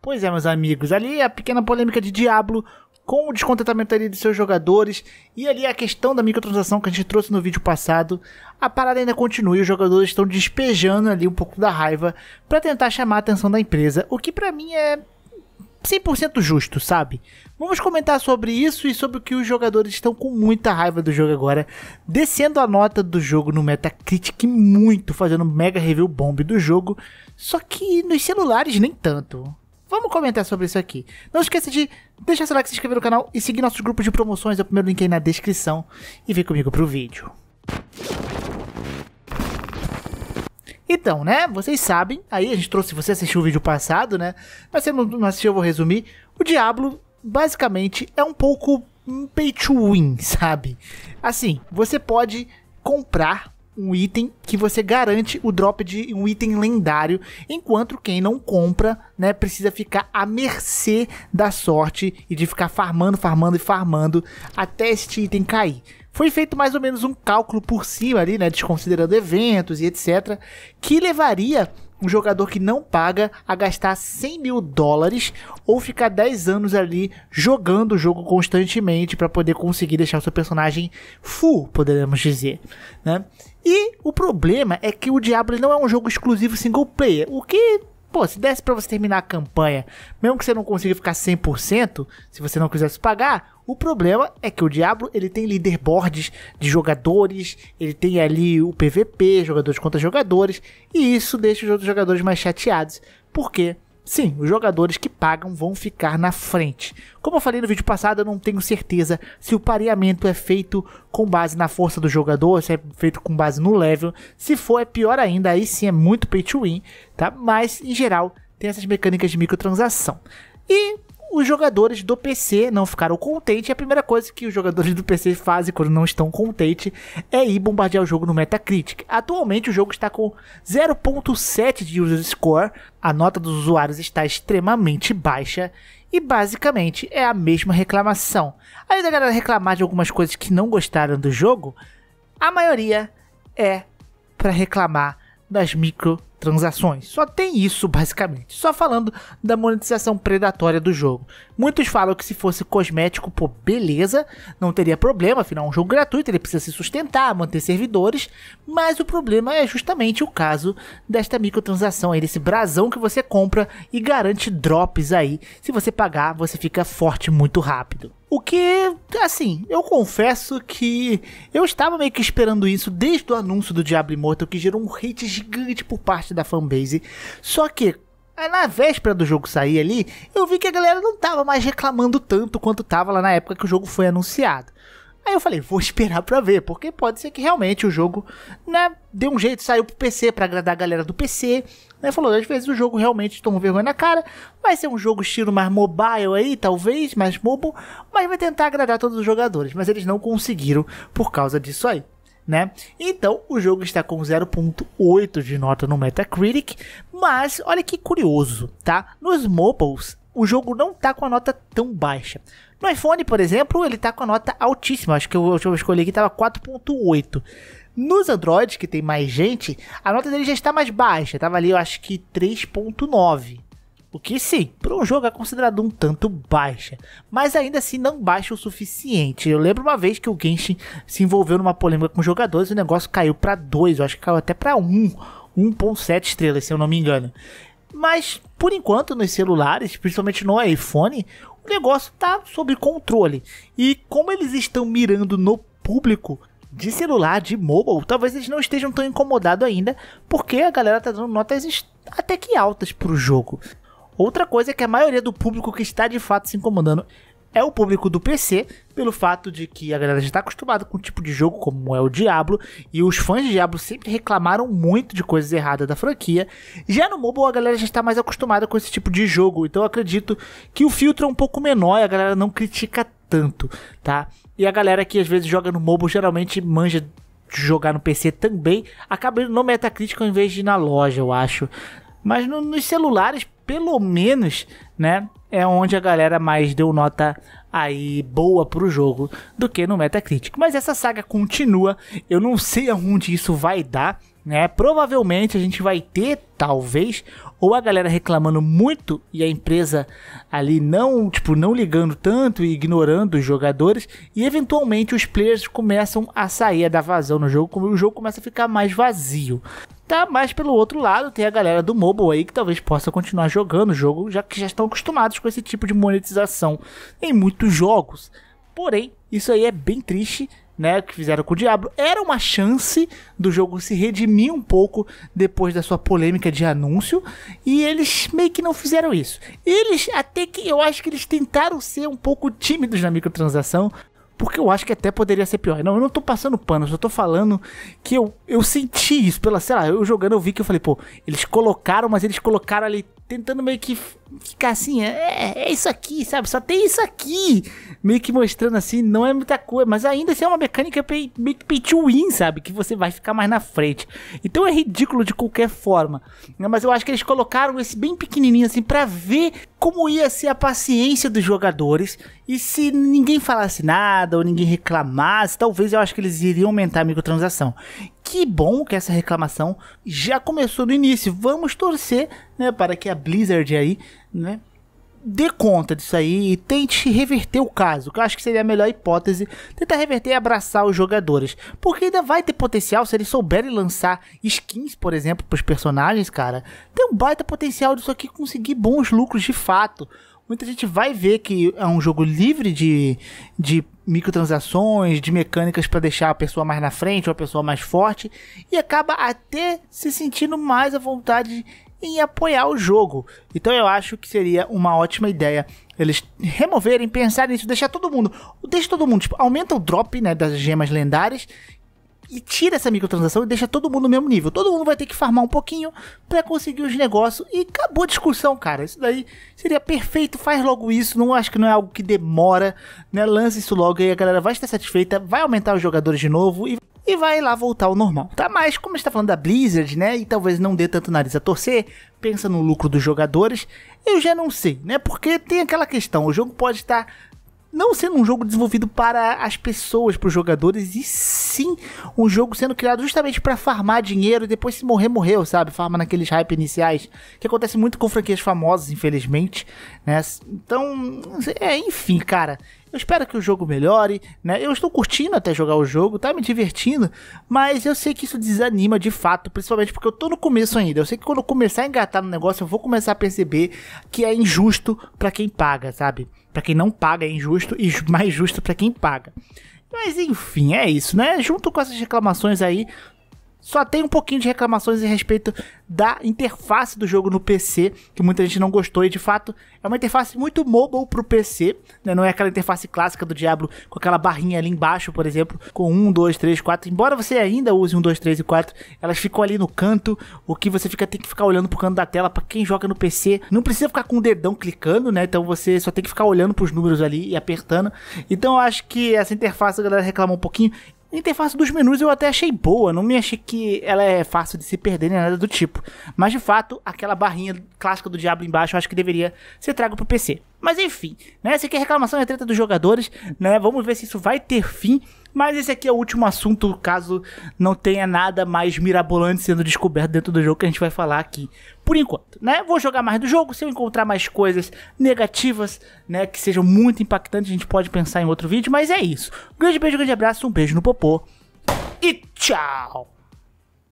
Pois é, meus amigos, ali é a pequena polêmica de Diablo com o descontentamento ali dos seus jogadores e ali a questão da microtransação que a gente trouxe no vídeo passado, a parada ainda continua e os jogadores estão despejando ali um pouco da raiva para tentar chamar a atenção da empresa, o que para mim é 100% justo, sabe? Vamos comentar sobre isso e sobre o que os jogadores estão com muita raiva do jogo agora, descendo a nota do jogo no Metacritic muito, fazendo mega review bomb do jogo, só que nos celulares nem tanto vamos comentar sobre isso aqui. Não esqueça de deixar seu like, se inscrever no canal e seguir nossos grupos de promoções. É o primeiro link aí na descrição. E vem comigo pro vídeo. Então, né? Vocês sabem, aí a gente trouxe, você assistiu o vídeo passado, né? Mas se não, não assistiu, eu vou resumir. O Diablo, basicamente, é um pouco hum, pay to win, sabe? Assim, você pode comprar um item que você garante o drop de um item lendário, enquanto quem não compra, né, precisa ficar à mercê da sorte e de ficar farmando, farmando e farmando até este item cair. Foi feito mais ou menos um cálculo por cima ali, né, desconsiderando eventos e etc, que levaria um jogador que não paga a gastar 100 mil dólares ou ficar 10 anos ali jogando o jogo constantemente para poder conseguir deixar o seu personagem full, poderemos dizer, né? E o problema é que o Diablo não é um jogo exclusivo single player, o que Pô, se desse para você terminar a campanha, mesmo que você não consiga ficar 100%, se você não quisesse pagar, o problema é que o Diablo, ele tem leaderboards de jogadores, ele tem ali o PVP, jogadores contra jogadores, e isso deixa os outros jogadores mais chateados, porque Sim, os jogadores que pagam vão ficar na frente. Como eu falei no vídeo passado, eu não tenho certeza se o pareamento é feito com base na força do jogador, se é feito com base no level. Se for, é pior ainda, aí sim é muito pay to win, tá? Mas, em geral, tem essas mecânicas de microtransação. E os jogadores do PC não ficaram contentes. E a primeira coisa que os jogadores do PC fazem quando não estão contentes é ir bombardear o jogo no Metacritic. Atualmente o jogo está com 0.7 de user score, a nota dos usuários está extremamente baixa e basicamente é a mesma reclamação. Além da galera reclamar de algumas coisas que não gostaram do jogo, a maioria é para reclamar das microtransações. Só tem isso, basicamente. Só falando da monetização predatória do jogo. Muitos falam que se fosse cosmético, pô, beleza, não teria problema, afinal é um jogo gratuito, ele precisa se sustentar, manter servidores, mas o problema é justamente o caso desta microtransação aí, desse brasão que você compra e garante drops aí. Se você pagar, você fica forte muito rápido. O que, assim, eu confesso que eu estava meio que esperando isso desde o anúncio do Diablo Immortal, que gerou um hate gigante por parte da fanbase. Só que, na véspera do jogo sair ali, eu vi que a galera não estava mais reclamando tanto quanto estava lá na época que o jogo foi anunciado. Aí eu falei, vou esperar pra ver, porque pode ser que realmente o jogo, né, deu um jeito, saiu pro PC pra agradar a galera do PC, né, falou, às vezes o jogo realmente toma vergonha na cara, vai ser um jogo estilo mais mobile aí, talvez, mais mobile mas vai tentar agradar todos os jogadores, mas eles não conseguiram por causa disso aí. Né? Então, o jogo está com 0.8 de nota no Metacritic, mas olha que curioso, tá? Nos mobiles, o jogo não está com a nota tão baixa. No iPhone, por exemplo, ele tá com a nota altíssima. Acho que eu, eu escolhi aqui tava 4.8. Nos Androids, que tem mais gente, a nota dele já está mais baixa. Tava ali, eu acho que 3.9. O que sim, para um jogo é considerado um tanto baixa, mas ainda assim não baixa o suficiente. Eu lembro uma vez que o Genshin se envolveu numa polêmica com jogadores e o negócio caiu para 2, eu acho que caiu até para 1, um, 1.7 estrelas, se eu não me engano. Mas por enquanto nos celulares, principalmente no iPhone, o negócio está sob controle. E como eles estão mirando no público de celular, de mobile, talvez eles não estejam tão incomodados ainda, porque a galera está dando notas até que altas para o jogo. Outra coisa é que a maioria do público que está de fato se incomodando é o público do PC, pelo fato de que a galera já está acostumada com o tipo de jogo como é o Diablo, e os fãs de Diablo sempre reclamaram muito de coisas erradas da franquia. Já no mobile a galera já está mais acostumada com esse tipo de jogo, então eu acredito que o filtro é um pouco menor e a galera não critica tanto, tá? E a galera que às vezes joga no mobile geralmente manja jogar no PC também, acaba indo no Metacritic ao invés de ir na loja, eu acho. Mas no, nos celulares, pelo menos, né, é onde a galera mais deu nota aí boa pro jogo do que no Metacritic. Mas essa saga continua, eu não sei aonde isso vai dar, né? Provavelmente a gente vai ter, talvez, ou a galera reclamando muito e a empresa ali não, tipo, não ligando tanto e ignorando os jogadores, e eventualmente os players começam a sair da vazão no jogo, como o jogo começa a ficar mais vazio tá mais pelo outro lado, tem a galera do mobile aí que talvez possa continuar jogando o jogo, já que já estão acostumados com esse tipo de monetização em muitos jogos. Porém, isso aí é bem triste, né, que fizeram com o Diablo. Era uma chance do jogo se redimir um pouco depois da sua polêmica de anúncio, e eles meio que não fizeram isso. Eles até que eu acho que eles tentaram ser um pouco tímidos na microtransação, porque eu acho que até poderia ser pior. Não, eu não tô passando pano, eu só tô falando que eu, eu senti isso pela, sei lá, eu jogando eu vi que eu falei, pô, eles colocaram, mas eles colocaram ali tentando meio que ficar assim, é, é, é isso aqui, sabe? Só tem isso aqui. Meio que mostrando assim, não é muita coisa, mas ainda assim é uma mecânica pay, meio que pay to win, sabe? Que você vai ficar mais na frente. Então é ridículo de qualquer forma. Mas eu acho que eles colocaram esse bem pequenininho assim para ver como ia ser a paciência dos jogadores e se ninguém falasse nada ou ninguém reclamasse, talvez eu acho que eles iriam aumentar a microtransação. Que bom que essa reclamação já começou no início. Vamos torcer né, para que a Blizzard aí né, dê conta disso aí e tente reverter o caso, que eu acho que seria a melhor hipótese, tentar reverter e abraçar os jogadores, porque ainda vai ter potencial se eles souberem lançar skins, por exemplo, para os personagens, cara. Tem um baita potencial disso aqui conseguir bons lucros de fato. Muita gente vai ver que é um jogo livre de, de microtransações, de mecânicas para deixar a pessoa mais na frente ou a pessoa mais forte e acaba até se sentindo mais à vontade em apoiar o jogo. Então eu acho que seria uma ótima ideia eles removerem, pensar nisso, deixar todo mundo. Deixa todo mundo, tipo, aumenta o drop né, das gemas lendárias e tira essa microtransação e deixa todo mundo no mesmo nível. Todo mundo vai ter que farmar um pouquinho para conseguir os negócios e acabou a discussão, cara. Isso daí seria perfeito, faz logo isso, não acho que não é algo que demora, né? Lança isso logo e a galera vai estar satisfeita, vai aumentar os jogadores de novo e e vai lá voltar ao normal, tá? Mas como está falando da Blizzard, né, e talvez não dê tanto nariz a torcer, pensa no lucro dos jogadores, eu já não sei, né? Porque tem aquela questão, o jogo pode estar tá não sendo um jogo desenvolvido para as pessoas, para os jogadores, e sim um jogo sendo criado justamente para farmar dinheiro e depois se morrer, morreu, sabe? Farma naqueles hype iniciais, que acontece muito com franquias famosas, infelizmente, né? Então, é, enfim, cara, eu espero que o jogo melhore, né? Eu estou curtindo até jogar o jogo, tá me divertindo, mas eu sei que isso desanima de fato, principalmente porque eu tô no começo ainda. Eu sei que quando eu começar a engatar no negócio, eu vou começar a perceber que é injusto para quem paga, sabe? Para quem não paga é injusto e mais justo para quem paga. Mas enfim, é isso, né? Junto com essas reclamações aí, só tem um pouquinho de reclamações a respeito da interface do jogo no PC, que muita gente não gostou, e de fato é uma interface muito mobile pro PC, né? Não é aquela interface clássica do Diablo com aquela barrinha ali embaixo, por exemplo, com 1, 2, 3, 4. Embora você ainda use 1, 2, 3 e 4, elas ficam ali no canto, o que você fica tem que ficar olhando pro canto da tela para quem joga no PC. Não precisa ficar com o dedão clicando, né? Então você só tem que ficar olhando pros números ali e apertando. Então eu acho que essa interface a galera reclamou um pouquinho. A interface dos menus eu até achei boa, não me achei que ela é fácil de se perder nem nada do tipo. Mas de fato, aquela barrinha clássica do Diablo embaixo eu acho que deveria ser trago pro PC. Mas enfim, né? Essa aqui é a reclamação e a é treta dos jogadores, né? Vamos ver se isso vai ter fim. Mas esse aqui é o último assunto, caso não tenha nada mais mirabolante sendo descoberto dentro do jogo que a gente vai falar aqui. Por enquanto, né? Vou jogar mais do jogo, se eu encontrar mais coisas negativas, né, que sejam muito impactantes, a gente pode pensar em outro vídeo, mas é isso. grande beijo, grande abraço, um beijo no popô e tchau.